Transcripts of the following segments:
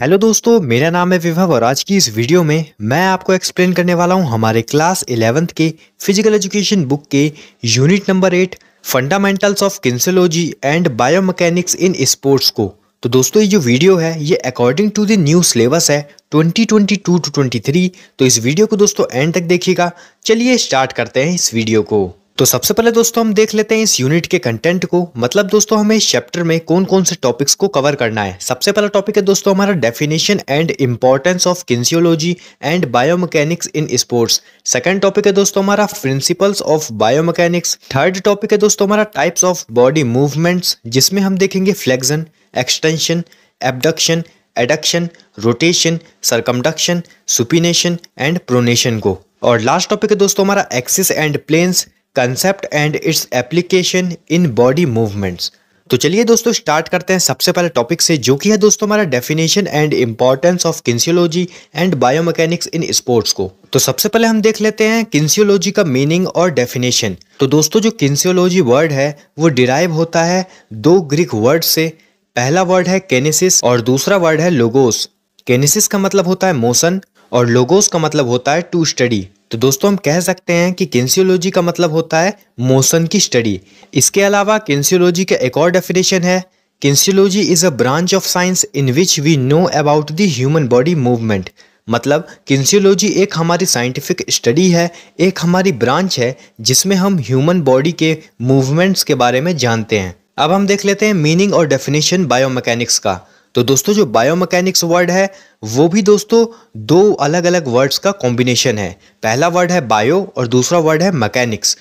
hello दोस्तों मेरा नाम है विभव और आज की इस वीडियो में मैं आपको एक्सप्लेन करने वाला हूं हमारे क्लास इलेवेंथ के फिजिकल एजुकेशन बुक के unit number eight fundamentals of kinesiology and biomechanics in sports को तो दोस्तों ये जो वीडियो है ये according to the new syllabus है 2022 टू ट्वेंटी तो इस वीडियो को दोस्तों एंड तक देखिएगा चलिए स्टार्ट करते हैं इस वीडियो को तो सबसे पहले दोस्तों हम देख लेते हैं इस यूनिट के कंटेंट को मतलब दोस्तों हमें इस चैप्टर में कौन कौन से टॉपिक्स को कवर करना है सबसे पहला टॉपिक है दोस्तों हमारा definition and importance of kinesiology and biomechanics in sports second topic है दोस्तों हमारा principles of biomechanics third topic है दोस्तों हमारा टाइप्स ऑफ बॉडी मूवमेंट्स जिसमें हम देखेंगे flexion extension abduction adduction rotation circumduction supination and pronation को और लास्ट टॉपिक है दोस्तों हमारा axis and planes concept and its application in body movements तो चलिए दोस्तों स्टार्ट करते हैं सबसे पहले टॉपिक से जो कि है दोस्तों हमारा definition and importance of kinesiology and biomechanics in sports को तो सबसे पहले हम देख लेते हैं किन्सियोलॉजी का मीनिंग और डेफिनेशन तो दोस्तों जो किन्सियोलॉजी वर्ड है वो डिराइव होता है दो ग्रीक वर्ड से पहला वर्ड है केनेसिस और दूसरा वर्ड है लोगोस केनेसिस का मतलब होता है मोशन और लोगोस का मतलब होता है टू स्टडी तो दोस्तों हम कह सकते हैं कि किन्सियोलॉजी का मतलब होता है मोशन की स्टडी इसके अलावा किन्सियोलॉजी का एक और डेफिनेशन है kinesiology is a branch of science in which we know about the human body movement मतलब किन्सियोलॉजी एक हमारी साइंटिफिक स्टडी है एक हमारी ब्रांच है जिसमें हम ह्यूमन बॉडी के मूवमेंट्स के बारे में जानते हैं अब हम देख लेते हैं मीनिंग और डेफिनेशन बायोमैकेनिक्स का तो दोस्तों जो बायोमैकेनिक्स वर्ड है वो भी दोस्तों दो अलग अलग वर्ड्स का कॉम्बिनेशन है पहला वर्ड है बायो और दूसरा वर्ड है मैकेनिक्स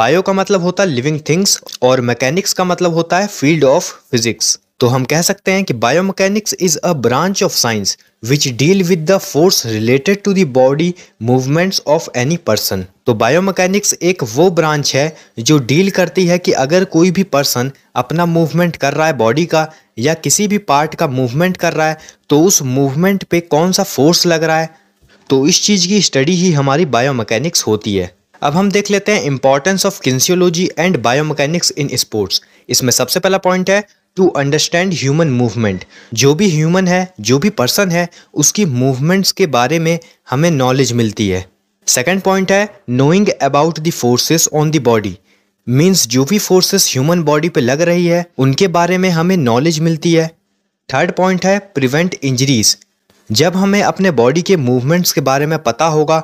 बायो का मतलब होता है लिविंग थिंग्स और मैकेनिक्स का मतलब होता है फील्ड ऑफ फिजिक्स तो हम कह सकते हैं कि biomechanics is a branch of science which deal with the force related to the body movements of any person तो बायोमैकेनिक्स एक वो ब्रांच है जो डील करती है कि अगर कोई भी पर्सन अपना मूवमेंट कर रहा है बॉडी का या किसी भी पार्ट का मूवमेंट कर रहा है तो उस मूवमेंट पे कौन सा फोर्स लग रहा है तो इस चीज़ की स्टडी ही हमारी बायोमैकेनिक्स होती है अब हम देख लेते हैं importance of kinesiology and biomechanics in sports इसमें सबसे पहला पॉइंट है टू अंडरस्टैंड ह्यूमन मूवमेंट जो भी ह्यूमन है जो भी पर्सन है उसकी मूवमेंट्स के बारे में हमें नॉलेज मिलती है सेकेंड पॉइंट है knowing about the forces on the body means जो भी फोर्सेस ह्यूमन बॉडी पे लग रही है उनके बारे में हमें नॉलेज मिलती है थर्ड पॉइंट है प्रिवेंट इंजरीज जब हमें अपने बॉडी के मूवमेंट्स के बारे में पता होगा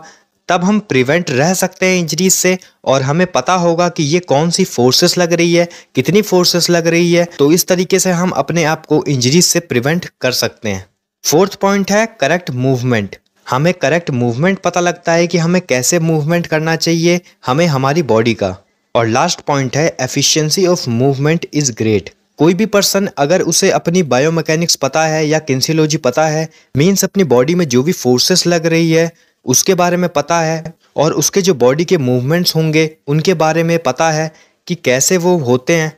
तब हम प्रिवेंट रह सकते हैं इंजरीज से और हमें पता होगा कि ये कौन सी फोर्सेस लग रही है कितनी फोर्सेस लग रही है तो इस तरीके से हम अपने आप को इंजरीज से प्रिवेंट कर सकते हैं फोर्थ पॉइंट है करेक्ट मूवमेंट हमें करेक्ट मूवमेंट पता लगता है कि हमें कैसे मूवमेंट करना चाहिए हमें हमारी बॉडी का और लास्ट पॉइंट है efficiency of movement is great कोई भी पर्सन अगर उसे अपनी बायोमैकेनिक्स पता है या किन्सिलोजी पता है मीन्स अपनी बॉडी में जो भी फोर्सेस लग रही है उसके बारे में पता है और उसके जो बॉडी के मूवमेंट्स होंगे उनके बारे में पता है कि कैसे वो होते हैं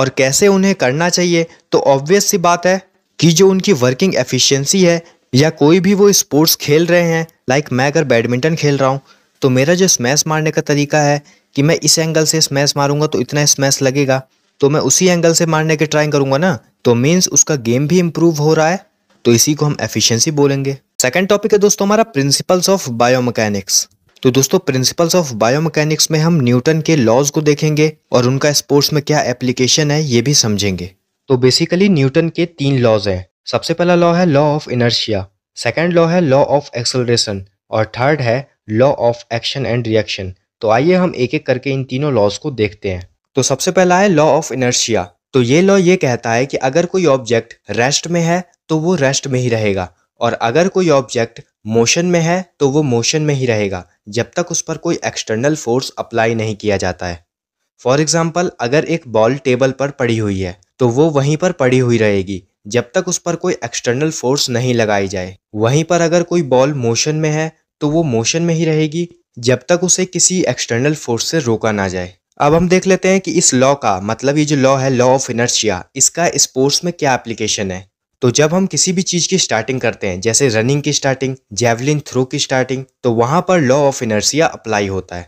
और कैसे उन्हें करना चाहिए तो ऑब्वियस सी बात है कि जो उनकी वर्किंग एफिशिएंसी है या कोई भी वो स्पोर्ट्स खेल रहे हैं लाइक मैं अगर बैडमिंटन खेल रहा हूँ तो मेरा जो स्मैश मारने का तरीका है कि मैं इस एंगल से स्मैश मारूंगा तो इतना स्मैश लगेगा तो मैं उसी एंगल से मारने की ट्राई करूंगा ना तो मीन्स उसका गेम भी इम्प्रूव हो रहा है तो इसी को हम एफिशिएंसी बोलेंगे सेकेंड टॉपिक है दोस्तों हमारा प्रिंसिपल्स ऑफ बायोमैकेनिक्स तो दोस्तों प्रिंसिपल्स ऑफ बायोमैकेनिक्स में हम न्यूटन के लॉज को देखेंगे और उनका स्पोर्ट्स में क्या एप्लीकेशन है ये भी समझेंगे तो बेसिकली न्यूटन के तीन लॉज हैं सबसे पहला लॉ है law of inertia second law है लॉ ऑफ एक्सलरेशन और थर्ड है law of action and reaction तो आइए हम एक एक करके इन तीनों लॉज को देखते हैं तो सबसे पहला है लॉ ऑफ इनर्शिया तो ये लॉ ये कहता है कि अगर कोई ऑब्जेक्ट रेस्ट में है तो वो रेस्ट में ही रहेगा और अगर कोई ऑब्जेक्ट मोशन में है तो वो मोशन में ही रहेगा जब तक उस पर कोई एक्सटर्नल फोर्स अप्लाई नहीं किया जाता है फॉर एग्ज़ाम्पल अगर एक बॉल टेबल पर पड़ी हुई है तो वो वहीं पर पड़ी हुई रहेगी जब तक उस पर कोई एक्सटर्नल फोर्स नहीं लगाई जाए वहीं पर अगर कोई बॉल मोशन में है तो वो मोशन में ही रहेगी जब तक उसे किसी एक्सटर्नल फोर्स से रोका ना जाए अब हम देख लेते हैं कि इस लॉ का मतलब ये जो लॉ है लॉ ऑफ इनर्शिया इसका स्पोर्ट्स में क्या एप्लीकेशन है तो जब हम किसी भी चीज़ की स्टार्टिंग करते हैं जैसे रनिंग की स्टार्टिंग जेवलिन थ्रो की स्टार्टिंग तो वहाँ पर लॉ ऑफ इनर्सिया अप्लाई होता है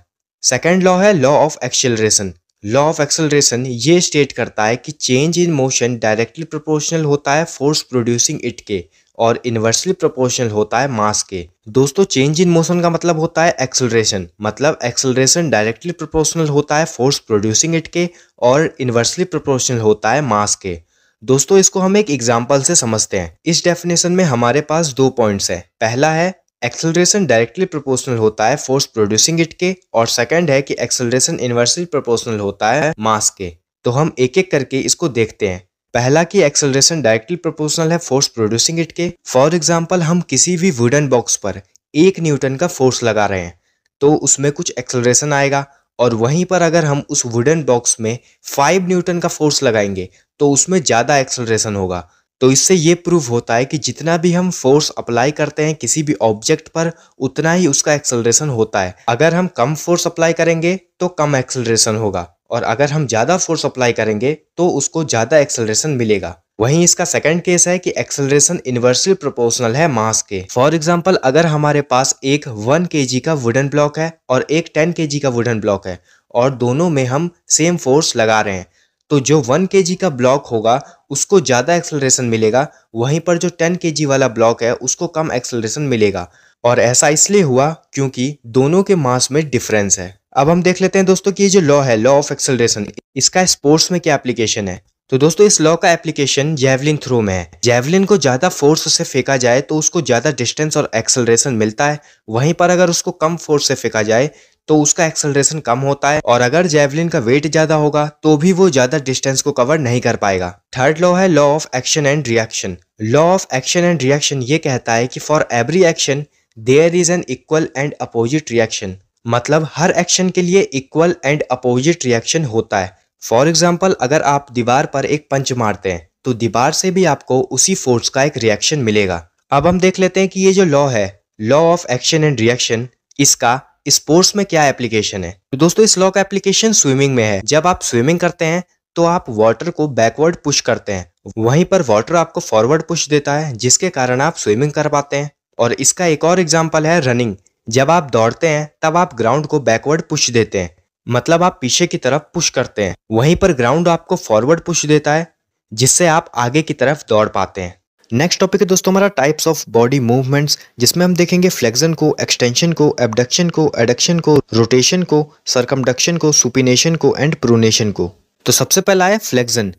सेकेंड लॉ है law of acceleration law of acceleration ये स्टेट करता है कि change in motion directly proportional होता है फोर्स प्रोड्यूसिंग इट के और इन्वर्सली प्रोपोर्शनल होता है मास के दोस्तों चेंज इन मोशन का मतलब होता है एक्सेलरेशन मतलब एक्सेलरेशन डायरेक्टली प्रोपोर्शनल होता है फोर्स प्रोड्यूसिंग इट के और इन्वर्सली प्रोपोर्शनल होता है मास के दोस्तों इसको हम एक एग्जाम्पल से समझते हैं इस डेफिनेशन में हमारे पास दो पॉइंट्स हैं पहला है एक्सेलरेशन डायरेक्टली प्रोपोर्शनल होता है फोर्स प्रोड्यूसिंग इट के और सेकंड है कि एक्सेलरेशन इन्वर्सली प्रोपोर्शनल होता है मास के तो हम एक एक करके इसको देखते हैं पहला कि एक्सेलरेशन डायरेक्टली प्रोपोर्शनल है फोर्स प्रोड्यूसिंग इट के फॉर एग्जाम्पल हम किसी भी वुडन बॉक्स पर एक न्यूटन का फोर्स लगा रहे हैं तो उसमें कुछ एक्सेलरेशन आएगा और वहीं पर अगर हम उस वुडन बॉक्स में फाइव न्यूटन का फोर्स लगाएंगे तो उसमें ज़्यादा एक्सलरेशन होगा तो इससे ये प्रूव होता है कि जितना भी हम फोर्स अप्लाई करते हैं किसी भी ऑब्जेक्ट पर उतना ही उसका एक्सलरेशन होता है अगर हम कम फोर्स अप्लाई करेंगे तो कम एक्सलरेशन होगा और अगर हम ज़्यादा फोर्स अप्लाई करेंगे तो उसको ज़्यादा एक्सलरेशन मिलेगा वहीं इसका सेकंड केस है कि एक्सेलरेशन इन्वर्सली प्रोपोर्शनल है मास के फॉर एग्जांपल अगर हमारे पास एक 1 के का वुडन ब्लॉक है और एक 10 के का वुडन ब्लॉक है और दोनों में हम सेम फोर्स लगा रहे हैं तो जो 1 के का ब्लॉक होगा उसको ज़्यादा एक्सेलरेशन मिलेगा वहीं पर जो टेन के वाला ब्लॉक है उसको कम एक्सेलरेशन मिलेगा और ऐसा इसलिए हुआ क्योंकि दोनों के मास में डिफरेंस है अब हम देख लेते हैं दोस्तों कि ये जो लॉ है लॉ ऑफ एक्सेलरेशन इसका स्पोर्ट्स में क्या एप्लीकेशन है तो दोस्तों इस लॉ का एप्लीकेशन जेवलिन थ्रो में है जेवलिन को ज़्यादा फोर्स से फेंका जाए तो उसको ज़्यादा डिस्टेंस और एक्सेलरेशन मिलता है वहीं पर अगर उसको कम फोर्स से फेंका जाए तो उसका एक्सेलरेशन कम होता है और अगर जेवलिन का वेट ज़्यादा होगा तो भी वो ज़्यादा डिस्टेंस को कवर नहीं कर पाएगा थर्ड लॉ है law of action and reaction law of action and reaction ये कहता है कि for every action there is an equal and opposite reaction मतलब हर एक्शन के लिए इक्वल एंड अपोजिट रिएक्शन होता है फॉर एग्जाम्पल अगर आप दीवार पर एक पंच मारते हैं तो दीवार से भी आपको उसी फोर्स का एक रिएक्शन मिलेगा अब हम देख लेते हैं कि ये जो लॉ है law of action and reaction इसका स्पोर्ट्स में क्या एप्लीकेशन है तो दोस्तों इस लॉ का एप्लीकेशन स्विमिंग में है जब आप स्विमिंग करते हैं तो आप वाटर को बैकवर्ड पुश करते हैं वहीं पर वाटर आपको फॉरवर्ड पुश देता है जिसके कारण आप स्विमिंग कर पाते हैं और इसका एक और एग्जाम्पल है रनिंग जब आप दौड़ते हैं तब आप ग्राउंड को बैकवर्ड पुश देते हैं मतलब आप पीछे की तरफ पुश करते हैं वहीं पर ग्राउंड आपको फॉरवर्ड पुश देता है जिससे आप आगे की तरफ दौड़ पाते हैं नेक्स्ट टॉपिक है दोस्तों हमारा टाइप्स ऑफ बॉडी मूवमेंट्स जिसमें हम देखेंगे फ्लेक्सन को एक्सटेंशन को एबडक्शन को एडक्शन को रोटेशन को सरकमडक्शन को सुपिनेशन को एंड प्रोनेशन को तो सबसे पहला है फ्लेक्सन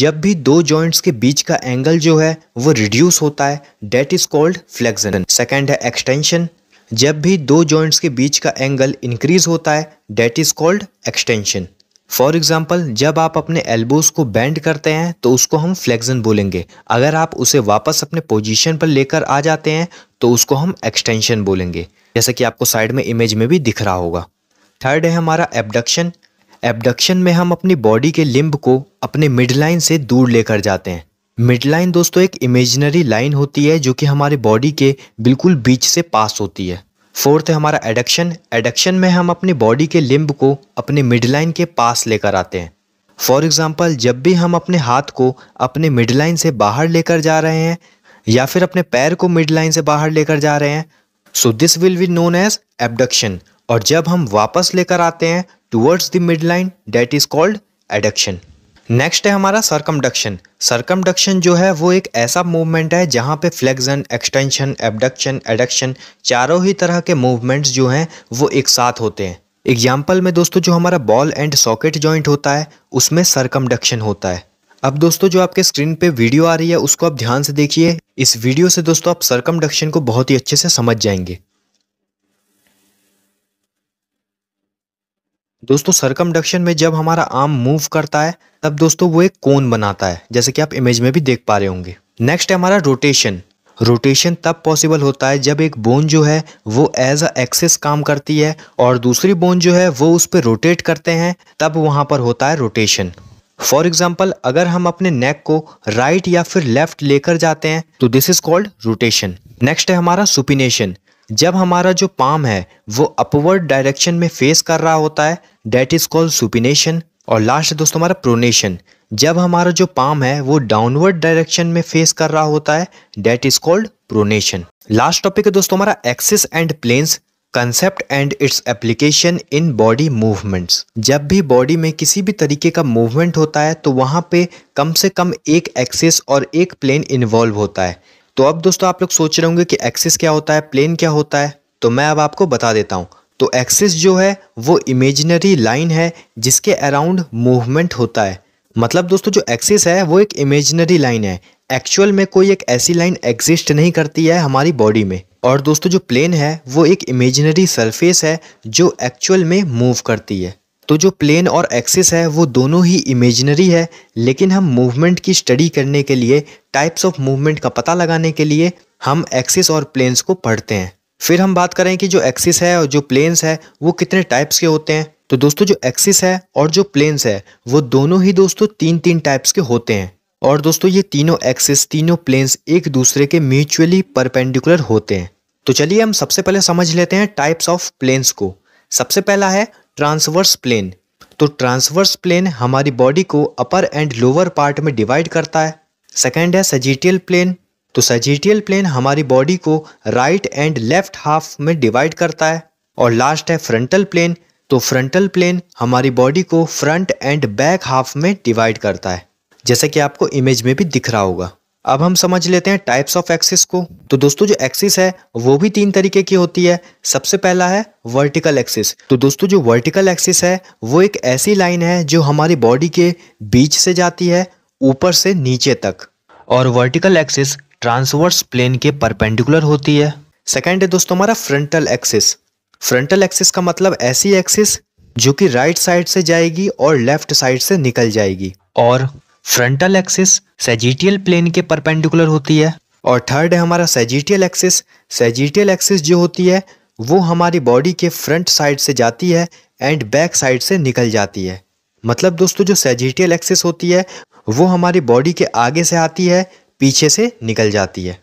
जब भी दो जॉइंट्स के बीच का एंगल जो है वो रिड्यूस होता है that is called flexion second है एक्सटेंशन जब भी दो जॉइंट्स के बीच का एंगल इंक्रीज होता है that is called extension for example जब आप अपने एल्बोज को बैंड करते हैं तो उसको हम फ्लेक्सन बोलेंगे अगर आप उसे वापस अपने पोजिशन पर लेकर आ जाते हैं तो उसको हम एक्सटेंशन बोलेंगे जैसा कि आपको साइड में इमेज में भी दिख रहा होगा थर्ड है हमारा एबडक्शन एबडक्शन में हम अपनी बॉडी के लिम्ब को अपने मिड लाइन से दूर लेकर जाते हैं मिड लाइन दोस्तों एक इमेजिनरी लाइन होती है जो कि हमारे बॉडी के बिल्कुल बीच से पास होती है फोर्थ है हमारा एडक्शन एडक्शन में हम अपने बॉडी के लिम्ब को अपने मिड लाइन के पास लेकर आते हैं फॉर एग्ज़ाम्पल जब भी हम अपने हाथ को अपने मिड लाइन से बाहर लेकर जा रहे हैं या फिर अपने पैर को मिड लाइन से बाहर लेकर जा रहे हैं so this will be known as abduction और जब हम वापस लेकर आते हैं towards the mid line that is called adduction next है हमारा सरकमडक्शन सरकमडक्शन जो है वो एक ऐसा मूवमेंट है जहाँ पे फ्लेक्जन एक्सटेंशन एबडक्शन एडक्शन चारों ही तरह के मूवमेंट्स जो हैं वो एक साथ होते हैं एग्जाम्पल में दोस्तों जो हमारा बॉल एंड सॉकेट जॉइंट होता है उसमें सरकमडक्शन होता है अब दोस्तों जो आपके स्क्रीन पे वीडियो आ रही है उसको आप ध्यान से देखिए इस वीडियो से दोस्तों आप सरकमडक्शन को बहुत ही अच्छे से समझ जाएंगे दोस्तों सरकमडक्शन में जब हमारा आर्म मूव करता है तब दोस्तों वो एक कोन बनाता है जैसे कि आप इमेज में भी देख पा रहे होंगे नेक्स्ट है हमारा रोटेशन रोटेशन तब पॉसिबल होता है जब एक बोन जो है वो एज अ एक्सेस काम करती है और दूसरी बोन जो है वो उस पर रोटेट करते हैं तब वहाँ पर होता है रोटेशन फॉर एग्जाम्पल अगर हम अपने नेक को राइट right या फिर लेफ्ट लेकर जाते हैं तो this is called rotation next है हमारा सुपिनेशन जब हमारा जो पाम है वो अपवर्ड डायरेक्शन में फेस कर रहा होता है डेट इज़ कॉल्ड सुपिनेशन और लास्ट दोस्तों हमारा प्रोनेशन जब हमारा जो पाम है वो डाउनवर्ड डायरेक्शन में फेस कर रहा होता है that is called pronation last topic है दोस्तों हमारा axis and planes concept and its application in body movements जब भी बॉडी में किसी भी तरीके का मूवमेंट होता है तो वहाँ पे कम से कम एक एक्सिस और एक प्लेन इन्वॉल्व होता है तो अब दोस्तों आप लोग सोच रहे होंगे कि एक्सिस क्या होता है प्लेन क्या होता है तो मैं अब आपको बता देता हूँ तो एक्सिस जो है वो इमेजिनरी लाइन है जिसके अराउंड मूवमेंट होता है मतलब दोस्तों जो एक्सिस है वो एक इमेजिनरी लाइन है एक्चुअल में कोई एक ऐसी लाइन एग्जिस्ट नहीं करती है हमारी बॉडी में और दोस्तों जो प्लेन है वो एक इमेजिनरी सरफेस है जो एक्चुअल में मूव करती है तो जो प्लेन और एक्सिस है वो दोनों ही इमेजनरी है लेकिन हम मूवमेंट की स्टडी करने के लिए टाइप्स ऑफ मूवमेंट का पता लगाने के लिए हम एक्सिस और प्लेन्स को पढ़ते हैं फिर हम बात करें कि जो एक्सिस है और जो प्लेन्स है वो कितने टाइप्स के होते हैं तो दोस्तों जो एक्सिस है और जो प्लेन्स है वो दोनों ही दोस्तों तीन तीन टाइप्स के होते हैं और दोस्तों ये तीनों एक्सिस तीनों प्लेन्स एक दूसरे के म्यूचुअली परपेंडिकुलर होते हैं तो चलिए हम सबसे पहले समझ लेते हैं टाइप्स ऑफ प्लेन्स को सबसे पहला है ट्रांसवर्स प्लेन तो ट्रांसवर्स प्लेन हमारी बॉडी को अपर एंड लोअर पार्ट में डिवाइड करता है सेकेंड है सजिटियल प्लेन तो सजिटियल प्लेन हमारी बॉडी को राइट एंड लेफ्ट हाफ में डिवाइड करता है और लास्ट है फ्रंटल प्लेन तो फ्रंटल प्लेन हमारी बॉडी को फ्रंट एंड बैक हाफ में डिवाइड करता है जैसा कि आपको इमेज में भी दिख रहा होगा अब हम समझ लेते हैं टाइप्स ऑफ एक्सिस को तो दोस्तों जो एक्सिस है वो भी तीन तरीके की होती है सबसे पहला है वर्टिकल एक्सिस तो दोस्तों जो वर्टिकल एक्सिस है वो एक ऐसी लाइन है जो हमारी बॉडी के बीच से जाती है ऊपर से नीचे तक और वर्टिकल एक्सिस ट्रांसवर्स प्लेन के परपेंडिकुलर होती है सेकेंड है दोस्तों हमारा फ्रंटल एक्सिस फ्रंटल एक्सिस का मतलब ऐसी एक्सिस जो कि राइट साइड से जाएगी और लेफ्ट साइड से निकल जाएगी और फ्रंटल एक्सिस सेजिटियल प्लेन के परपेंडिकुलर होती है और थर्ड है हमारा सेजिटियल एक्सिस सेजिटियल एक्सिस जो होती है वो हमारी बॉडी के फ्रंट साइड से जाती है एंड बैक साइड से निकल जाती है मतलब दोस्तों जो सेजिटियल एक्सिस होती है वो हमारी बॉडी के आगे से आती है पीछे से निकल जाती है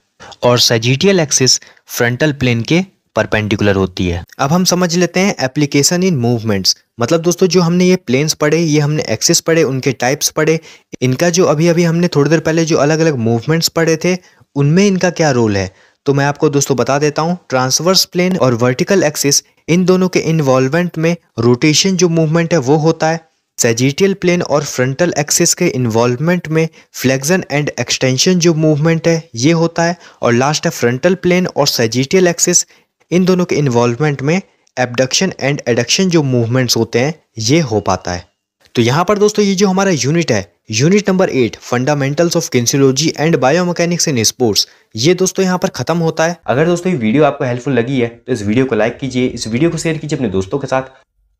और सेजिटियल एक्सिस फ्रंटल प्लेन के परपेंडिकुलर होती है अब हम समझ लेते हैं एप्लीकेशन इन मूवमेंट्स मतलब दोस्तों जो हमने ये प्लेन्स पढ़े ये हमने एक्सेस पढ़े उनके टाइप्स पढ़े इनका जो अभी अभी हमने थोड़ी देर पहले जो अलग अलग मूवमेंट्स पढ़े थे उनमें इनका क्या रोल है तो मैं आपको दोस्तों बता देता हूँ ट्रांसवर्स प्लेन और वर्टिकल एक्सिस इन दोनों के इन्वॉल्वमेंट में रोटेशन जो मूवमेंट है वो होता है सेजिटियल प्लेन और फ्रंटल एक्सिस के इन्वॉल्वमेंट में फ्लेक्सन एंड एक्सटेंशन जो मूवमेंट है ये होता है और लास्ट है फ्रंटल प्लेन और सेजिटियल एक्सिस इन दोनों के इन्वॉल्वमेंट में एबडक्शन एंड एडक्शन जो मूवमेंट्स होते हैं ये हो पाता है तो यहाँ पर दोस्तों ये जो हमारा यूनिट है unit number eight fundamentals of kinesiology and biomechanics in sports ये दोस्तों यहाँ पर खत्म होता है अगर दोस्तों ये वीडियो आपको हेल्पफुल लगी है तो इस वीडियो को लाइक कीजिए इस वीडियो को शेयर कीजिए अपने दोस्तों के साथ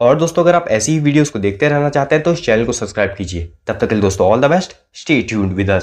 और दोस्तों अगर आप ऐसी ही वीडियोस को देखते रहना चाहते हैं तो इस चैनल को सब्सक्राइब कीजिए तब तक के लिए दोस्तों all the best stay tuned with us